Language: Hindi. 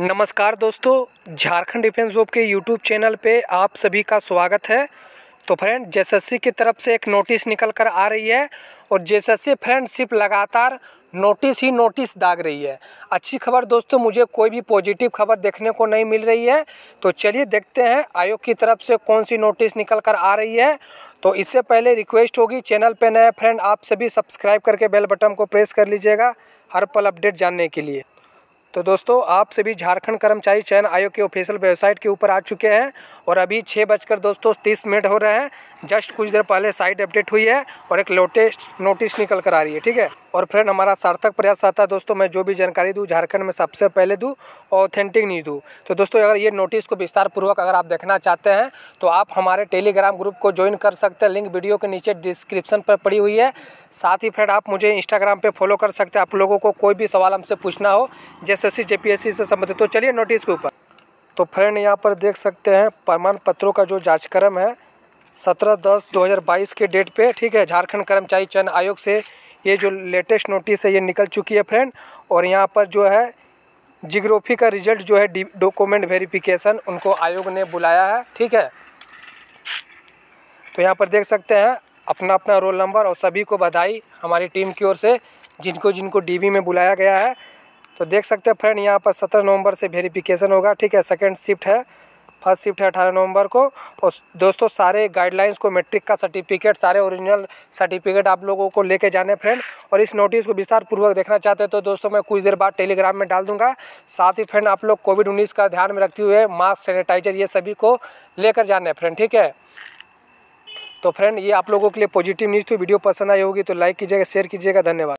नमस्कार दोस्तों झारखंड डिफेंस जॉब के यूट्यूब चैनल पे आप सभी का स्वागत है तो फ्रेंड जेएसएससी की तरफ से एक नोटिस निकल कर आ रही है और जेएसएससी फ्रेंड सिर्फ लगातार नोटिस ही नोटिस दाग रही है अच्छी खबर दोस्तों मुझे कोई भी पॉजिटिव खबर देखने को नहीं मिल रही है तो चलिए देखते हैं आयोग की तरफ से कौन सी नोटिस निकल कर आ रही है तो इससे पहले रिक्वेस्ट होगी चैनल पर नया फ्रेंड आप सभी सब्सक्राइब करके बेल बटन को प्रेस कर लीजिएगा हर पल अपडेट जानने के लिए तो दोस्तों आप सभी झारखंड कर्मचारी चयन आयोग के ऑफिशियल वेबसाइट के ऊपर आ चुके हैं और अभी छः बजकर दोस्तों तीस मिनट हो रहे हैं जस्ट कुछ देर पहले साइट अपडेट हुई है और एक लोटेस्ट नोटिस निकल कर आ रही है ठीक है और फ्रेंड हमारा सार्थक प्रयास आता है दोस्तों मैं जो भी जानकारी दूँ झारखंड में सबसे पहले दूँ ऑथेंटिक न्यूज़ दूँ तो दोस्तों अगर ये नोटिस को विस्तारपूर्वक अगर आप देखना चाहते हैं तो आप हमारे टेलीग्राम ग्रुप को ज्वाइन कर सकते हैं लिंक वीडियो के नीचे डिस्क्रिप्शन पर पड़ी हुई है साथ ही फ्रेंड आप मुझे इंस्टाग्राम पर फॉलो कर सकते हैं आप लोगों को कोई भी सवाल हमसे पूछना हो जैसे सी से संबंधित तो चलिए नोटिस के ऊपर तो फ्रेंड यहाँ पर देख सकते हैं प्रमाण पत्रों का जो जाँचक्रम है सत्रह दस दो हज़ार बाईस के डेट पे ठीक है झारखंड कर्मचारी चयन आयोग से ये जो लेटेस्ट नोटिस है ये निकल चुकी है फ्रेंड और यहाँ पर जो है जिग्रोफी का रिजल्ट जो है डॉक्यूमेंट वेरिफिकेशन उनको आयोग ने बुलाया है ठीक है तो यहाँ पर देख सकते हैं अपना अपना रोल नंबर और सभी को बधाई हमारी टीम की ओर से जिनको जिनको डी में बुलाया गया है तो देख सकते हैं फ्रेंड यहाँ पर सत्रह नवंबर से वेरिफिकेशन होगा ठीक है सेकेंड शिफ्ट है फर्स्ट शिफ्ट है अठारह नवंबर को और दोस्तों सारे गाइडलाइंस को मेट्रिक का सर्टिफिकेट सारे ओरिजिनल सर्टिफिकेट आप लोगों को लेके जाने फ्रेंड और इस नोटिस को विस्तार पूर्वक देखना चाहते हैं तो दोस्तों मैं कुछ देर बाद टेलीग्राम में डाल दूंगा साथ ही फ्रेंड आप लोग कोविड उन्नीस का ध्यान में रखते हुए मास्क सैनिटाइजर ये सभी को लेकर जाना है फ्रेंड ठीक है तो फ्रेंड ये आप लोगों के लिए पॉजिटिव न्यूज़ थी वीडियो पसंद आई होगी तो लाइक कीजिएगा शेयर कीजिएगा धन्यवाद